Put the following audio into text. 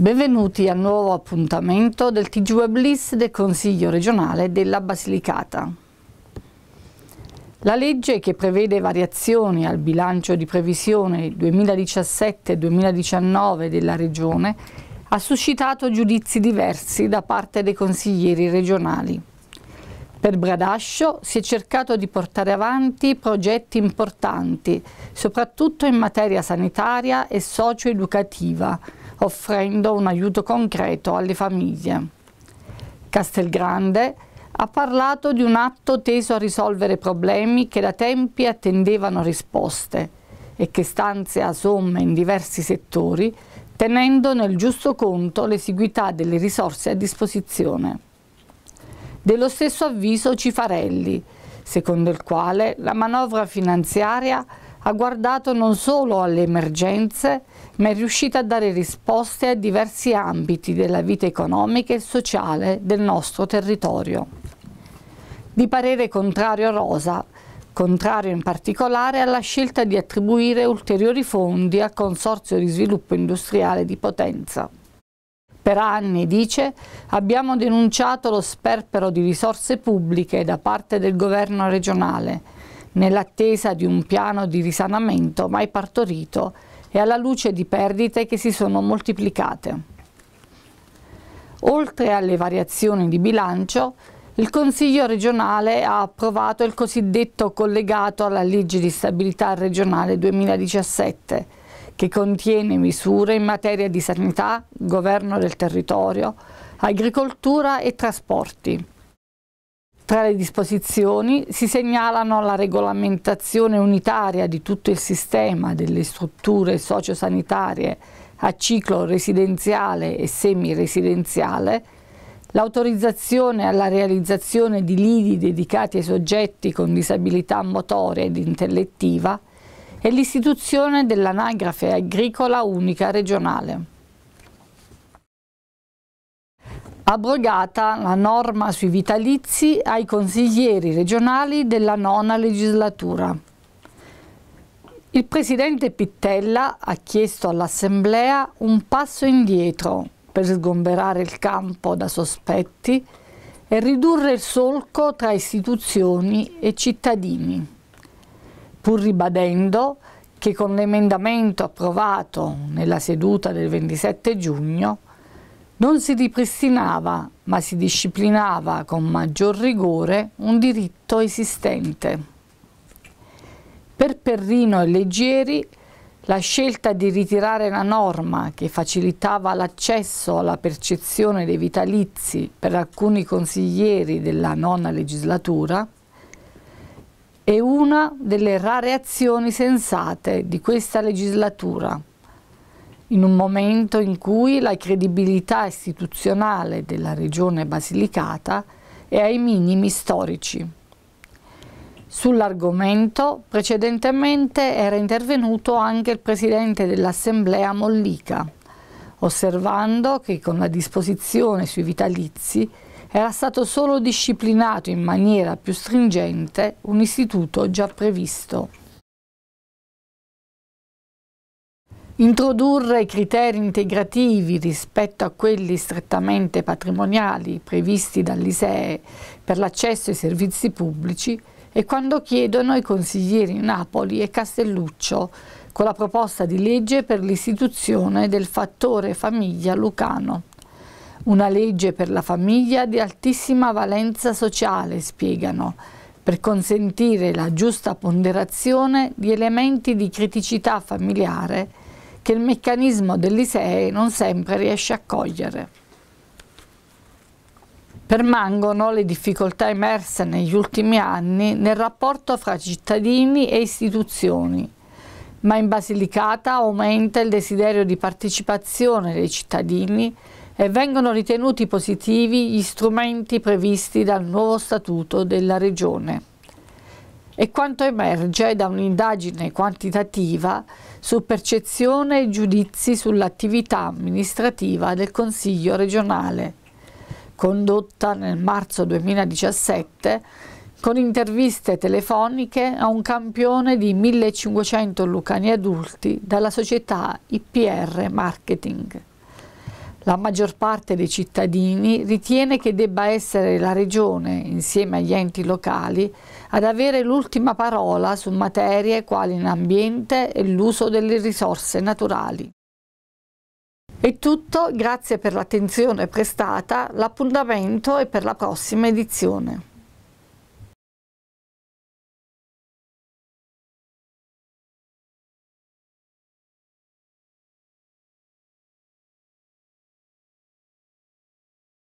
Benvenuti al nuovo appuntamento del TG Web List del Consiglio regionale della Basilicata. La legge che prevede variazioni al bilancio di previsione 2017-2019 della Regione ha suscitato giudizi diversi da parte dei consiglieri regionali. Per Bradascio si è cercato di portare avanti progetti importanti, soprattutto in materia sanitaria e socio-educativa, offrendo un aiuto concreto alle famiglie. Castelgrande ha parlato di un atto teso a risolvere problemi che da tempi attendevano risposte e che stanzia somme in diversi settori, tenendo nel giusto conto l'esiguità delle risorse a disposizione. Dello stesso avviso Cifarelli, secondo il quale la manovra finanziaria ha guardato non solo alle emergenze, ma è riuscita a dare risposte a diversi ambiti della vita economica e sociale del nostro territorio. Di parere contrario a Rosa, contrario in particolare alla scelta di attribuire ulteriori fondi al Consorzio di Sviluppo Industriale di Potenza. Per anni, dice, abbiamo denunciato lo sperpero di risorse pubbliche da parte del governo regionale, nell'attesa di un piano di risanamento mai partorito e alla luce di perdite che si sono moltiplicate. Oltre alle variazioni di bilancio, il Consiglio regionale ha approvato il cosiddetto collegato alla legge di stabilità regionale 2017, che contiene misure in materia di sanità, governo del territorio, agricoltura e trasporti. Tra le disposizioni si segnalano la regolamentazione unitaria di tutto il sistema delle strutture sociosanitarie a ciclo residenziale e semiresidenziale, l'autorizzazione alla realizzazione di lidi dedicati ai soggetti con disabilità motoria ed intellettiva, e l'istituzione dell'anagrafe agricola unica regionale. Abrogata la norma sui vitalizi ai consiglieri regionali della nona legislatura. Il presidente Pittella ha chiesto all'Assemblea un passo indietro per sgomberare il campo da sospetti e ridurre il solco tra istituzioni e cittadini pur ribadendo che con l'emendamento approvato nella seduta del 27 giugno non si ripristinava ma si disciplinava con maggior rigore un diritto esistente. Per Perrino e Leggeri la scelta di ritirare la norma che facilitava l'accesso alla percezione dei vitalizi per alcuni consiglieri della nona legislatura è una delle rare azioni sensate di questa legislatura. In un momento in cui la credibilità istituzionale della regione Basilicata è ai minimi storici. Sull'argomento precedentemente era intervenuto anche il presidente dell'Assemblea Mollica, osservando che con la disposizione sui vitalizi era stato solo disciplinato in maniera più stringente un istituto già previsto. Introdurre criteri integrativi rispetto a quelli strettamente patrimoniali previsti dall'ISEE per l'accesso ai servizi pubblici è quando chiedono i consiglieri Napoli e Castelluccio con la proposta di legge per l'istituzione del fattore famiglia lucano. Una legge per la famiglia di altissima valenza sociale, spiegano, per consentire la giusta ponderazione di elementi di criticità familiare che il meccanismo dell'ISEE non sempre riesce a cogliere. Permangono le difficoltà emerse negli ultimi anni nel rapporto fra cittadini e istituzioni, ma in Basilicata aumenta il desiderio di partecipazione dei cittadini e vengono ritenuti positivi gli strumenti previsti dal nuovo statuto della Regione. E quanto emerge da un'indagine quantitativa su percezione e giudizi sull'attività amministrativa del Consiglio regionale, condotta nel marzo 2017 con interviste telefoniche a un campione di 1500 lucani adulti dalla società IPR Marketing. La maggior parte dei cittadini ritiene che debba essere la Regione, insieme agli enti locali, ad avere l'ultima parola su materie quali l'ambiente e l'uso delle risorse naturali. È tutto, grazie per l'attenzione prestata, l'appuntamento è per la prossima edizione.